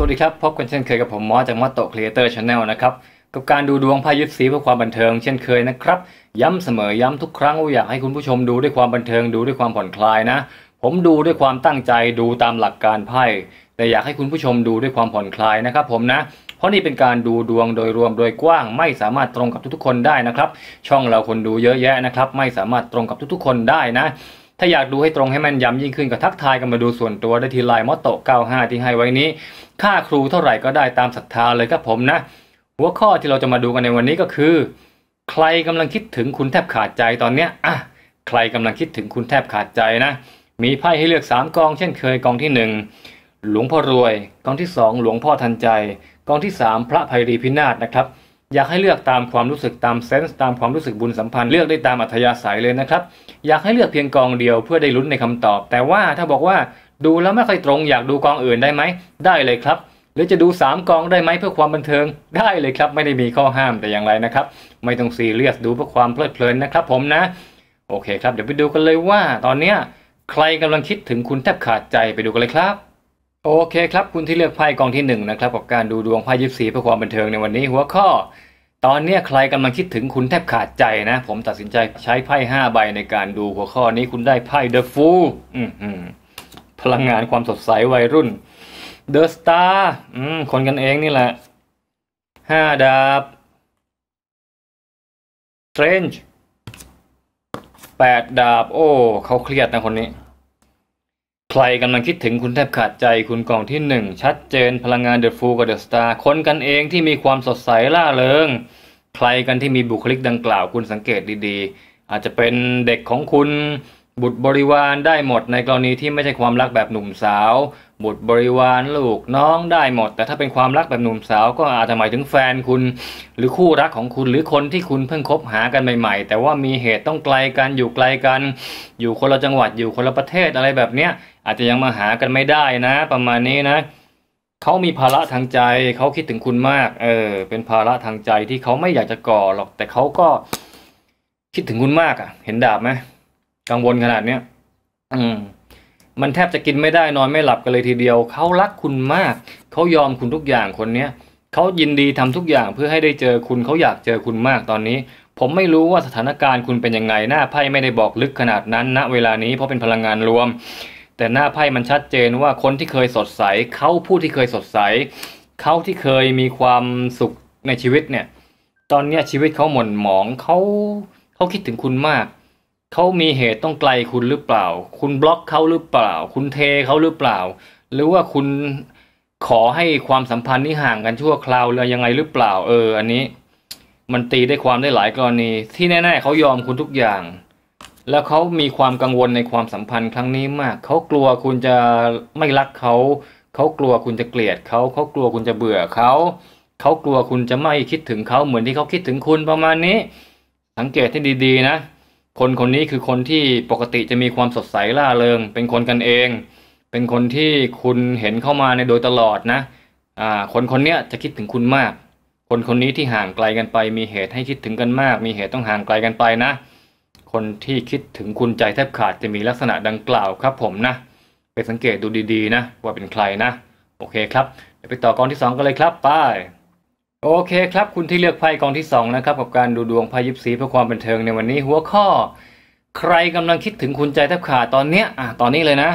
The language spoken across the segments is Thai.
สวัสดีครับพบกันเช่นเคยกับผมมอจากมอโตครีเอเตอร์ชาแนลนะครับกับการดูดวงไพ่ยิสีเพื่อความบันเทิงเช่นเคยนะครับ ย้ำเสมอย้ำทุกครั้งว่าอยากให้คุณผู้ชมดูด้วยความบันเทิงดูด้วยความผ่อนคลายนะ ผมดูด้วยความตั้งใจดูตามหลักการไพ่แต่อยากให้คุณผู้ชมดูด้วยความผ่อนคลายนะครับ ผมนะ เพราะนี่เป็นการดูดวงโดยรวมโดยกว้าง ไม่สามารถตรงกับทุกๆคนได้นะครับ ช่องเราคนดูเยอะแยะนะครับ ไม่สามารถตรงกับทุกๆคนได้นะถ้าอยากดูให้ตรงให้แม่นยำยิ่งขึ้นก็ทักทายกันมาดูส่วนตัวได้ที่ไลน์มอตโต95ที่ให้ไว้นี้ ค่าครูเท่าไหร่ก็ได้ตามศรัทธาเลยครับผมนะหัวข้อที่เราจะมาดูกันในวันนี้ก็คือ ใครกำลังคิดถึงคุณแทบขาดใจตอนเนี้ยอ่ะใครกำลังคิดถึงคุณแทบขาดใจนะมีไพ่ให้เลือก3กอง เช่นเคยกองที่ 1 หลวงพ่อรวยกองที่2หลวงพ่อทันใจ กองที่3พระภัยรีพินาศนะครับอยากให้เลือกตามความรู้สึกตามเซนส์ตามความรู้สึกบุญสัมพันธ์เลือกได้ตามอัธยาศัยเลยนะครับอยากให้เลือกเพียงกองเดียวเพื่อได้ลุ้นในคำตอบ แต่ว่าถ้าบอกว่าดูแล้วไม่ค่อยตรง อยากดูกองอื่นได้ไหมได้เลยครับ หรือจะดู3กองได้ไหมเพื่อความบันเทิงได้เลยครับ ไม่ได้มีข้อห้ามแต่อย่างไรนะครับ ไม่ต้องซีเรียสดูเพื่อความเพลิดเพลินนะครับ ผมนะโอเค ครับเดี๋ยวไปดูกันเลยว่า ตอนเนี้ยใครกำลังคิดถึงคุณแทบขาดใจไปดูกันเลยครับโอเคครับคุณที่เลือกไพ่กองที่1นนะครับ กับการดูดวงไพ่ยิปซีเพื่อความบันเทิงในวันนี้ หัวข้อ ตอนนี้ใครกำลังคิดถึงคุณแทบขาดใจนะ ผมตัดสินใจใช้ไพ่5ใบในการดูหัวข้อนี้คุณได้ไพ่เดอะฟูพลังงานความสดใสวัยรุ่นเดอะสตาร์คนกันเองนี่แหละห้าดาบเทรนจ์แปดดาบ โอ้ เขาเครียดนะคนนี้ใครกำลังคิดถึงคุณแทบขาดใจคุณกล่องที่หนึ่งชัดเจนพลังงานเดอะฟูกับเดอะสตาร์คนกันเองที่มีความสดใสล่าเริง ใครกันที่มีบุคลิกดังกล่าวคุณสังเกตดีๆ อาจจะเป็นเด็กของคุณบุตรบริวารได้หมดในกรณีที่ไม่ใช่ความรักแบบหนุ่มสาว บุตรบริวารลูกน้องได้หมด แต่ถ้าเป็นความรักแบบหนุ่มสาวก็อาจจะหมายถึงแฟนคุณ หรือคู่รักของคุณหรือคนที่คุณเพิ่งคบหากันใหม่ ๆ แต่ว่ามีเหตุต้องไกลกันอยู่ไกลกัน อยู่คนละจังหวัดอยู่คนละประเทศอะไรแบบเนี้ยอาจจะยังมาหากันไม่ได้นะ ประมาณนี้นะ เขามีภาระทางใจเขาคิดถึงคุณมาก เออ เป็นภาระทางใจที่เขาไม่อยากจะก่อหรอก แต่เขาก็ คิดถึงคุณมากอะ่ะ เห็นดาบไหมกังวลขนาดเนี้ยอืมมันแทบจะกินไม่ได้นอนไม่หลับกันเลยทีเดียวเขารักคุณมากเขายอมคุณทุกอย่างคนเนี้ยเขายินดีทำทุกอย่างเพื่อให้ได้เจอคุณ เขาอยากเจอคุณมากตอนนี้ ผมไม่รู้ว่าสถานการณ์คุณเป็นยังไงหน้าไพ่ไม่ได้บอกลึกขนาดนั้นณนะเวลานี้เพราะเป็นพลังงานรวมแต่หน้าไพ่มันชัดเจนว่าคนที่เคยสดใสเขาผู้ที่เคยสดใส เขาที่เคยมีความสุขในชีวิตเนี่ย ตอนเนี้ยชีวิตเขาหม่นหมองเขาเขาคิดถึงคุณมาก เขามีเหตุต้องไกลคุณหรือเปล่า คุณบล็อกเขาหรือเปล่า คุณเทเขาหรือเปล่า หรือว่าคุณขอให้ความสัมพันธ์นี้ห่างกันชั่วคราวหรือยังไงหรือเปล่าเอออันนี้ มันตีได้ความได้หลายกรณี ที่แน่ๆเขายอมคุณทุกอย่างแล้วเขามีความกังวลในความสัมพันธ์ครั้งนี้มาก เขากลัวคุณจะไม่รักเขา เขากลัวคุณจะเกลียดเขาเขากลัวคุณจะเบื่อเขา เขากลัวคุณจะไม่คิดถึงเขาเหมือนที่เขาคิดถึงคุณประมาณนี้ สังเกตให้ดีๆนะ คนคนนี้คือคนที่ปกติจะมีความสดใสร่าเริง เป็นคนกันเอง เป็นคนที่คุณเห็นเข้ามาในโดยตลอดนะ อ่า คนคนนี้จะคิดถึงคุณมาก คนคนนี้ที่ห่างไกลกันไป มีเหตุให้คิดถึงกันมาก มีเหตุต้องห่างไกลกันไปนะคนที่คิดถึงคุณใจแทบขาดจะมีลักษณะดังกล่าวครับผมนะ ไปสังเกตดูดีๆนะ ว่าเป็นใครนะ โอเคครับ เดี๋ยวไปต่อกองที่2กันเลยครับ ไปโอเคครับ คุณที่เลือกไพ่กองที่2นะครับกับการดูดวงไพ่ยิปซีเพื่อความบันเทิงในวันนี้ หัวข้อ ใครกำลังคิดถึงคุณใจแทบขาดตอนเนี้ย อ่ะตอนนี้เลยนะ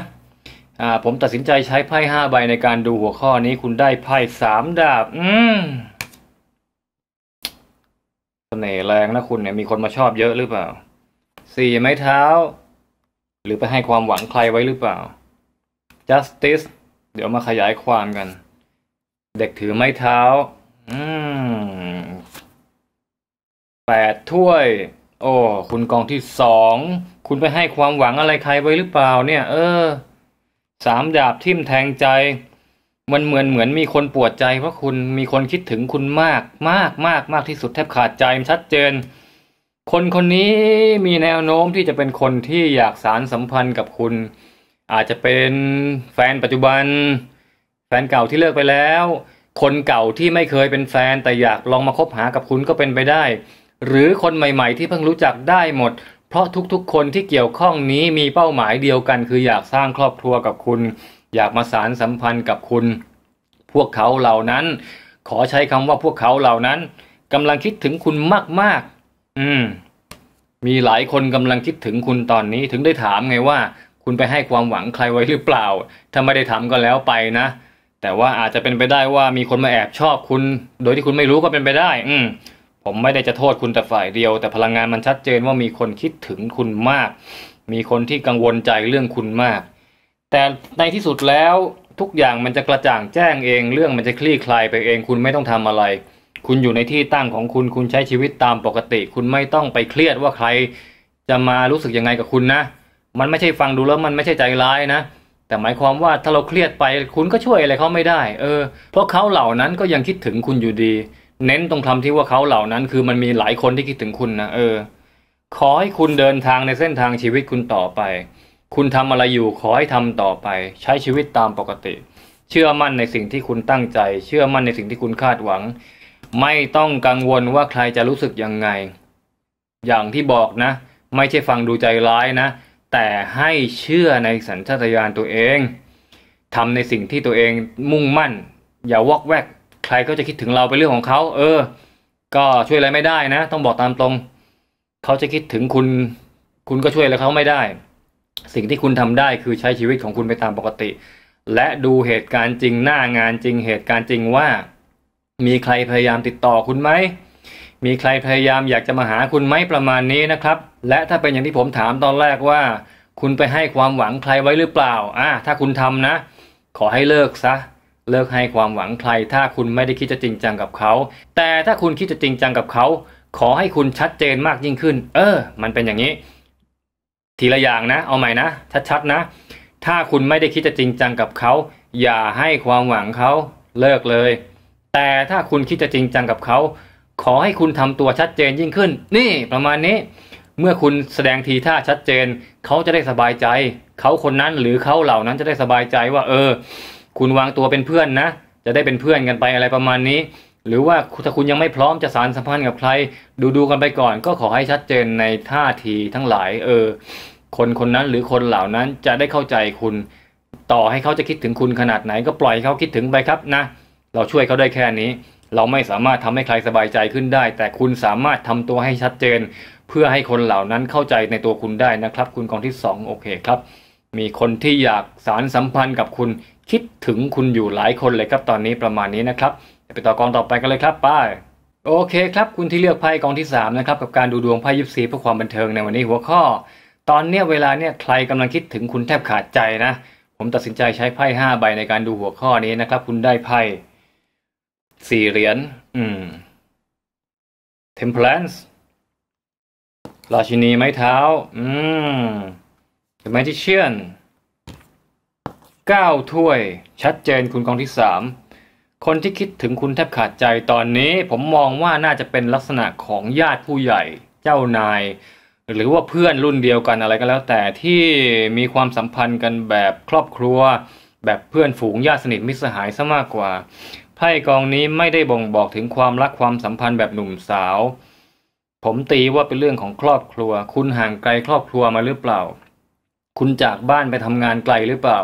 อ่าผมตัดสินใจใช้ไพ่ห้าใบในการดูหัวข้อนี้คุณได้ไพ่สามดาบอืมเสน่ห์แรงนะคุณเนี่ยมีคนมาชอบเยอะหรือเปล่าสี่ไม้เท้า หรือไปให้ความหวังใครไว้หรือเปล่า justice เดี๋ยวมาขยายความกัน เด็กถือไม้เท้า อืมแปดถ้วย โอ้คุณกองที่สองคุณไปให้ความหวังอะไรใครไว้หรือเปล่า เนี่ย เออสามดาบทิ่มแทงใจ มันเหมือนเหมือนมีคนปวดใจเพราะคุณมีคนคิดถึงคุณมาก มากมากมากที่สุดแทบขาดใจชัดเจนคนคนนี้มีแนวโน้มที่จะเป็นคนที่อยากสารสัมพันธ์กับคุณ อาจจะเป็นแฟนปัจจุบัน แฟนเก่าที่เลิกไปแล้ว คนเก่าที่ไม่เคยเป็นแฟนแต่อยากลองมาคบหากับคุณก็เป็นไปได้ หรือคนใหม่ๆที่เพิ่งรู้จักได้หมด เพราะทุกๆ คนที่เกี่ยวข้องนี้มีเป้าหมายเดียวกัน คืออยากสร้างครอบครัวกับคุณ อยากมาสารสัมพันธ์กับคุณ พวกเขาเหล่านั้น ขอใช้คำว่าพวกเขาเหล่านั้นกำลังคิดถึงคุณมากๆอืม มีหลายคนกำลังคิดถึงคุณตอนนี้ถึงได้ถามไงว่า คุณไปให้ความหวังใครไว้หรือเปล่า ถ้าไม่ได้ทำก็แล้วไปนะ แต่ว่าอาจจะเป็นไปได้ว่ามีคนมาแอบชอบคุณ โดยที่คุณไม่รู้ก็เป็นไปได้ อืม ผมไม่ได้จะโทษคุณแต่ฝ่ายเดียว แต่พลังงานมันชัดเจนว่ามีคนคิดถึงคุณมาก มีคนที่กังวลใจเรื่องคุณมาก แต่ในที่สุดแล้วทุกอย่างมันจะกระจ่างแจ้งเอง เรื่องมันจะคลี่คลายไปเอง คุณไม่ต้องทำอะไรคุณอยู่ในที่ตั้งของคุณ คุณใช้ชีวิตตามปกติ คุณไม่ต้องไปเครียดว่าใครจะมารู้สึกยังไงกับคุณนะ มันไม่ใช่ฟังดูแล้วมันไม่ใช่ใจร้ายนะ แต่หมายความว่าถ้าเราเครียดไป คุณก็ช่วยอะไรเขาไม่ได้ เออเพราะเขาเหล่านั้นก็ยังคิดถึงคุณอยู่ดี เน้นตรงคำที่ว่าเขาเหล่านั้น คือมันมีหลายคนที่คิดถึงคุณนะ เออ ขอให้คุณเดินทางในเส้นทางชีวิตคุณต่อไป คุณทำอะไรอยู่ขอให้ทำต่อไป ใช้ชีวิตตามปกติ เชื่อมั่นในสิ่งที่คุณตั้งใจ เชื่อมั่นในสิ่งที่คุณคาดหวังไม่ต้องกังวลว่าใครจะรู้สึกยังไง อย่างที่บอกนะ ไม่ใช่ฟังดูใจร้ายนะ แต่ให้เชื่อในสัญชาตญาณตัวเองทำในสิ่งที่ตัวเอง มุ่งมั่น อย่าวอกแวก ใครก็จะคิดถึงเราเป็นเรื่องของเขา เออ ก็ช่วยอะไรไม่ได้นะ ต้องบอกตามตรง เขาจะคิดถึงคุณ คุณก็ช่วยอะไรเขาไม่ได้ สิ่งที่คุณทำได้คือใช้ชีวิตของคุณไปตามปกติ และดูเหตุการณ์จริงหน้างานจริงเหตุการณ์จริงว่ามีใครพยายามติดต่อคุณไหม มีใครพยายามอยากจะมาหาคุณไหมประมาณนี้นะครับ และถ้าเป็นอย่างที่ผมถามตอนแรกว่า คุณไปให้ความหวังใครไว้หรือเปล่า อ่ะถ้าคุณทำนะ ขอให้เลิกซะ เลิกให้ความหวังใคร ถ้าคุณไม่ได้คิดจะจริงจังกับเขา แต่ถ้าคุณคิดจะจริงจังกับเขา ขอให้คุณชัดเจนมากยิ่งขึ้น เออ มันเป็นอย่างนี้ ทีละอย่างนะ เอาใหม่นะ ชัดๆนะ ถ้าคุณไม่ได้คิดจะจริงจังกับเขา อย่าให้ความหวังเขา เลิกเลยแต่ถ้าคุณคิดจะจริงจังกับเขา ขอให้คุณทำตัวชัดเจนยิ่งขึ้น นี่ประมาณนี้ เมื่อคุณแสดงทีท่าชัดเจนเขาจะได้สบายใจ เขาคนนั้นหรือเขาเหล่านั้นจะได้สบายใจว่า เออ คุณวางตัวเป็นเพื่อนนะจะได้เป็นเพื่อนกันไปอะไรประมาณนี้ หรือว่าถ้าคุณยังไม่พร้อมจะสารสัมพันธ์กับใครดูดูกันไปก่อน ก็ขอให้ชัดเจนในท่าทีทั้งหลาย เออ คนคนนั้นหรือคนเหล่านั้นจะได้เข้าใจคุณต่อให้เขาจะคิดถึงคุณขนาดไหนก็ปล่อยเขาคิดถึงไปครับนะเราช่วยเขาได้แค่นี้ เราไม่สามารถทำให้ใครสบายใจขึ้นได้ แต่คุณสามารถทำตัวให้ชัดเจน เพื่อให้คนเหล่านั้นเข้าใจในตัวคุณได้นะครับ คุณกองที่2โอเคครับ มีคนที่อยากสารสัมพันธ์กับคุณคิดถึงคุณอยู่หลายคนเลยครับ ตอนนี้ประมาณนี้นะครับไปต่อกองต่อไปกันเลยครับป้าโอเคครับคุณที่เลือกไพ่กองที่3นะครับกับการดูดวงไพ่ยิปซีเพื่อความบันเทิงในวันนี้หัวข้อ ตอนเนี้ยเวลาเนี้ยใครกำลังคิดถึงคุณแทบขาดใจนะ ผมตัดสินใจใช้ไพ่ 5 ใบในการดูหัวข้อนี้นะครับ คุณได้ไพ่สี่เหรียญอืม temperance ราชินีไม้เท้า อืม the magician เก้าถ้วย ชัดเจนคุณกองที่สาม คนที่คิดถึงคุณแทบขาดใจตอนนี้ ผมมองว่าน่าจะเป็นลักษณะของญาติผู้ใหญ่เจ้านาย หรือว่าเพื่อนรุ่นเดียวกันอะไรก็แล้ว แต่ที่มีความสัมพันธ์กันแบบครอบครัว แบบเพื่อนฝูงญาติสนิทมิตรสหายซะมากกว่าพ่กองนี้ไม่ได้บ่งบอกถึงความรักความสัมพันธ์แบบหนุ่มสาว ผมตีว่าเป็นเรื่องของครอบครัว คุณห่างไกลครอบครัวมาหรือเปล่า คุณจากบ้านไปทำงานไกลหรือเปล่า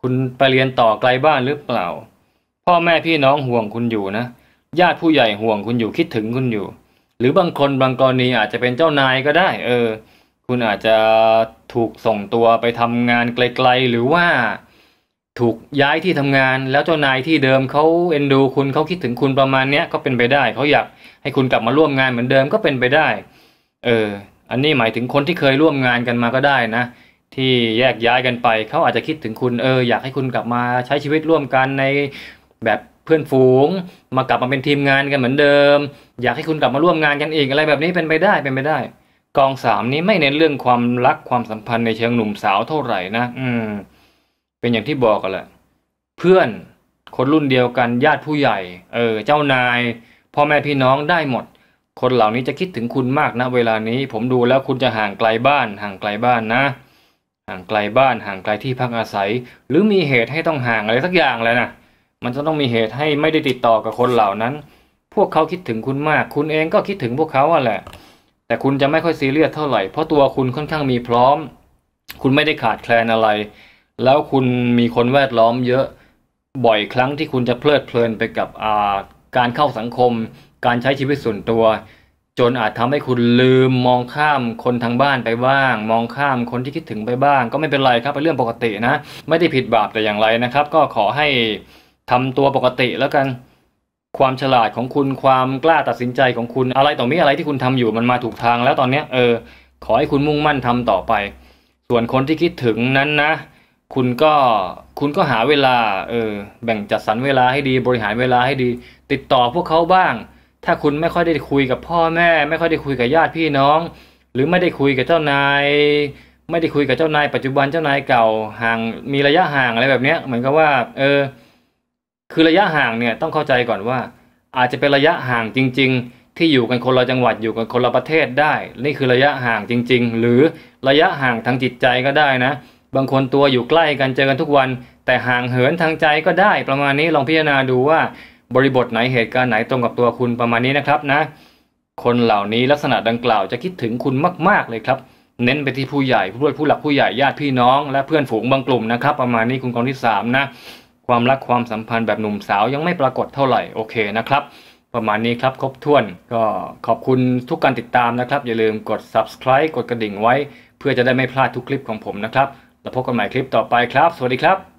คุณไปเรียนต่อไกลบ้านหรือเปล่า พ่อแม่พี่น้องห่วงคุณอยู่นะ ญาติผู้ใหญ่ห่วงคุณอยู่คิดถึงคุณอยู่ หรือบางคนบางกรณีอาจจะเป็นเจ้านายก็ได้ เออ คุณอาจจะถูกส่งตัวไปทำงานไกลๆ หรือว่าถูกย้ายที่ทำงานแล้วเจ้านายที่เดิมเขาเอ็นดูคุณเขาคิดถึงคุณประมาณเนี้ยก็เป็นไปได้เขาอยากให้คุณกลับมาร่วมงานเหมือนเดิมก็เป็นไปได้ เออ อันนี้หมายถึงคนที่เคยร่วมงานกันมาก็ได้นะ ที่แยกย้ายกันไปเขาอาจจะคิดถึงคุณ เออ อยากให้คุณกลับมาใช้ชีวิตร่วมกันในแบบเพื่อนฝูง มากลับมาเป็นทีมงานกันเหมือนเดิม อยากให้คุณกลับมาร่วมงานกันอีกอะไรแบบนี้เป็นไปได้เป็นไปได้ กองสามนี้ไม่เน้นเรื่องความรักความสัมพันธ์ในเชิงหนุ่มสาวเท่าไหร่นะอืมเป็นอย่างที่บอกกันแหละเพื่อนคนรุ่นเดียวกันญาติผู้ใหญ่ เออ เจ้านายพ่อแม่พี่น้องได้หมด คนเหล่านี้จะคิดถึงคุณมากนะ เวลานี้ ผมดูแล้วคุณจะห่างไกลบ้าน ห่างไกลบ้านนะ ห่างไกลบ้านห่างไกลที่พักอาศัย หรือมีเหตุให้ต้องห่างอะไรสักอย่างเลยนะมันจะต้องมีเหตุให้ไม่ได้ติดต่อกับคนเหล่านั้น พวกเขาคิดถึงคุณมาก คุณเองก็คิดถึงพวกเขาอ่ะแหละ แต่คุณจะไม่ค่อยซีเรียสเท่าไหร่เพราะตัวคุณค่อนข้างมีพร้อม คุณไม่ได้ขาดแคลนอะไรแล้วคุณมีคนแวดล้อม เยอะบ่อยครั้งที่คุณจะเพลิดเพลินไปกับาการเข้าสังคม การใช้ชีวิตส่วนตัว จนอาจทำให้คุณลืมมองข้ามคนทางบ้านไปบ้าง มองข้ามคนที่คิดถึงไปบ้าง ก็ไม่เป็นไรครับเป็นเรื่องปกตินะ ไม่ได้ผิดบาปแต่อย่างไรนะครับ ก็ขอให้ทำตัวปกติแล้วกันความฉลาดของคุณความกล้าตัดสินใจของคุณอะไรต่อมีอะไรที่คุณทำอยู่มันมาถูกทาง แล้วตอนเนี้เออ ขอให้คุณมุ่งมั่นทำต่อไป ส่วนคนที่คิดถึงนั้นนะคุณก็คุณก็หาเวลาเออแบ่งจัดสรรเวลาให้ดีบริหารเวลาให้ดีติดต่อพวกเขาบ้าง ถ้าคุณไม่ค่อยได้คุยกับพ่อแม่ ไม่ค่อยได้คุยกับญาติพี่น้อง หรือไม่ได้คุยกับเจ้านาย ไม่ได้คุยกับเจ้านายปัจจุบันเจ้านายเก่าห่างมีระยะห่างอะไรแบบเนี้ยเหมือนกับว่า เออคือระยะห่างเนี่ยต้องเข้าใจก่อนว่า อาจจะเป็นระยะห่างจริง ๆ ที่อยู่กันคนละจังหวัดอยู่กันคนละประเทศได้ นี่คือระยะห่างจริงๆ หรือระยะห่างทางจิตใจก็ได้นะบางคนตัวอยู่ใกล้กันเจอกันทุกวันแต่ห่างเหินทางใจก็ได้ ประมาณนี้ลองพิจารณาดูว่า บริบทไหนเหตุการณ์ไหนตรงกับตัวคุณประมาณนี้นะครับนะคนเหล่านี้ลักษณะดังกล่าวจะคิดถึงคุณมากๆ เลยครับ เน้นไปที่ผู้ใหญ่ผู้ด้วยผู้หลักผู้ใหญ่ญาติพี่น้อง และเพื่อนฝูงบางกลุ่มนะครับ ประมาณนี้คุณกองที่3นะความรักความสัมพันธ์แบบหนุ่มสาวยังไม่ปรากฏเท่าไหร่โอเคนะครับ ประมาณนี้ครับ ครบถ้วนก็ขอบคุณทุกการติดตามนะครับ อย่าลืมกด subscribe กดกระดิ่งไว้ เพื่อจะได้ไม่พลาดทุกคลิปของผมนะครับแล้วพบกันใหม่คลิปต่อไปครับ สวัสดีครับ